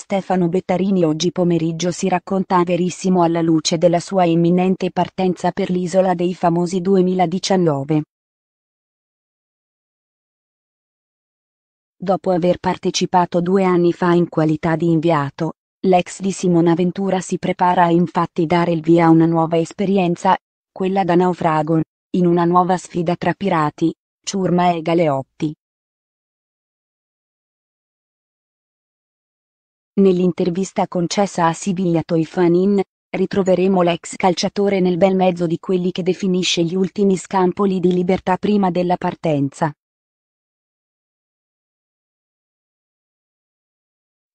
Stefano Bettarini oggi pomeriggio si racconta verissimo alla luce della sua imminente partenza per l'isola dei famosi 2019. Dopo aver partecipato due anni fa in qualità di inviato, l'ex di Simona Ventura si prepara a infatti dare il via a una nuova esperienza, quella da naufrago, in una nuova sfida tra pirati, ciurma e galeotti. Nell'intervista concessa a Sibiglia Toifanin, ritroveremo l'ex calciatore nel bel mezzo di quelli che definisce gli ultimi scampoli di libertà prima della partenza.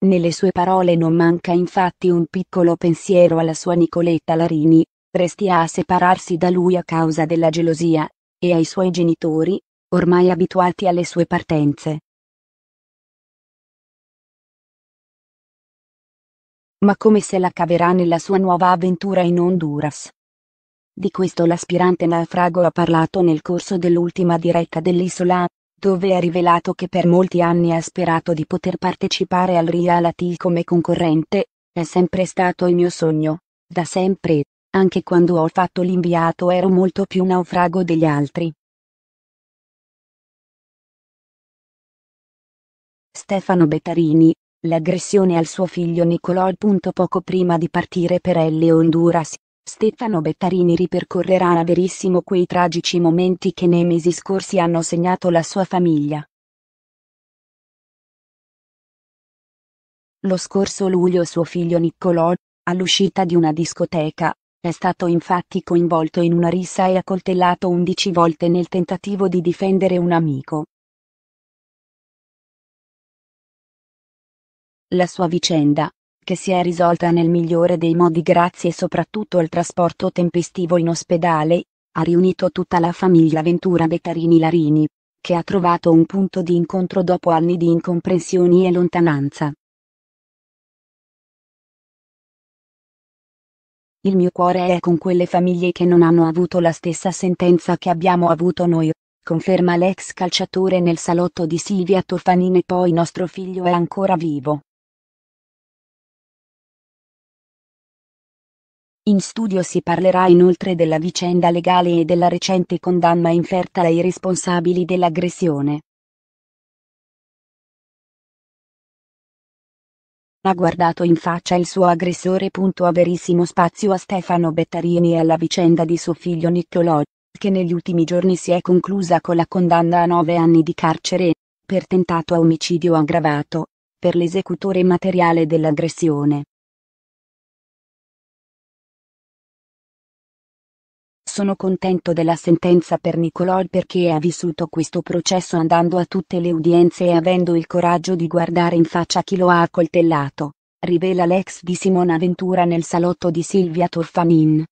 Nelle sue parole non manca infatti un piccolo pensiero alla sua Nicoletta Larini, restia a separarsi da lui a causa della gelosia, e ai suoi genitori, ormai abituati alle sue partenze. ma come se la caverà nella sua nuova avventura in Honduras. Di questo l'aspirante naufrago ha parlato nel corso dell'ultima diretta dell'isola, dove ha rivelato che per molti anni ha sperato di poter partecipare al reality come concorrente, è sempre stato il mio sogno, da sempre, anche quando ho fatto l'inviato ero molto più naufrago degli altri. Stefano Bettarini, l'aggressione al suo figlio Nicolò. Poco prima di partire per Elle Honduras, Stefano Bettarini ripercorrerà a verissimo quei tragici momenti che nei mesi scorsi hanno segnato la sua famiglia. Lo scorso luglio suo figlio Niccolò, all'uscita di una discoteca, è stato infatti coinvolto in una rissa e accoltellato 11 volte nel tentativo di difendere un amico. la sua vicenda, che si è risolta nel migliore dei modi grazie soprattutto al trasporto tempestivo in ospedale, ha riunito tutta la famiglia Ventura Bettarini Larini, che ha trovato un punto di incontro dopo anni di incomprensioni e lontananza. Il mio cuore è con quelle famiglie che non hanno avuto la stessa sentenza che abbiamo avuto noi, conferma l'ex calciatore nel salotto di Silvia Toffanin e poi nostro figlio è ancora vivo. In studio si parlerà inoltre della vicenda legale e della recente condanna inferta ai responsabili dell'aggressione. Ha guardato in faccia il suo aggressore. A verissimo spazio a Stefano Bettarini e alla vicenda di suo figlio Niccolò, che negli ultimi giorni si è conclusa con la condanna a nove anni di carcere, per tentato omicidio aggravato, per l'esecutore materiale dell'aggressione. Sono contento della sentenza per Nicolò perché ha vissuto questo processo andando a tutte le udienze e avendo il coraggio di guardare in faccia chi lo ha accoltellato, rivela l'ex di Simona Ventura nel salotto di Silvia Torfanin.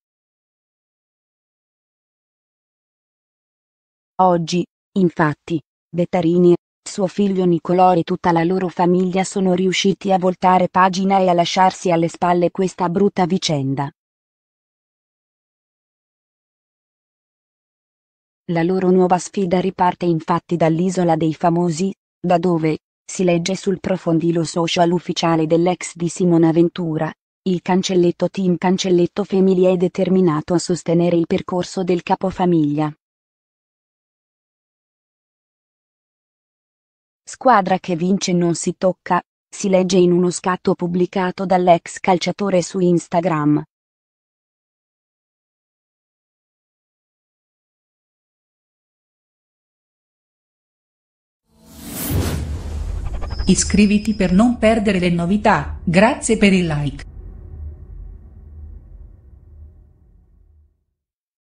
Oggi, infatti, Bettarini, suo figlio Nicolò e tutta la loro famiglia sono riusciti a voltare pagina e a lasciarsi alle spalle questa brutta vicenda. La loro nuova sfida riparte infatti dall'Isola dei Famosi, da dove, si legge sul profondilo social ufficiale dell'ex di Simona Ventura, il cancelletto team cancelletto Family è determinato a sostenere il percorso del capofamiglia. Squadra che vince non si tocca, si legge in uno scatto pubblicato dall'ex calciatore su Instagram. Iscriviti per non perdere le novità, grazie per il like.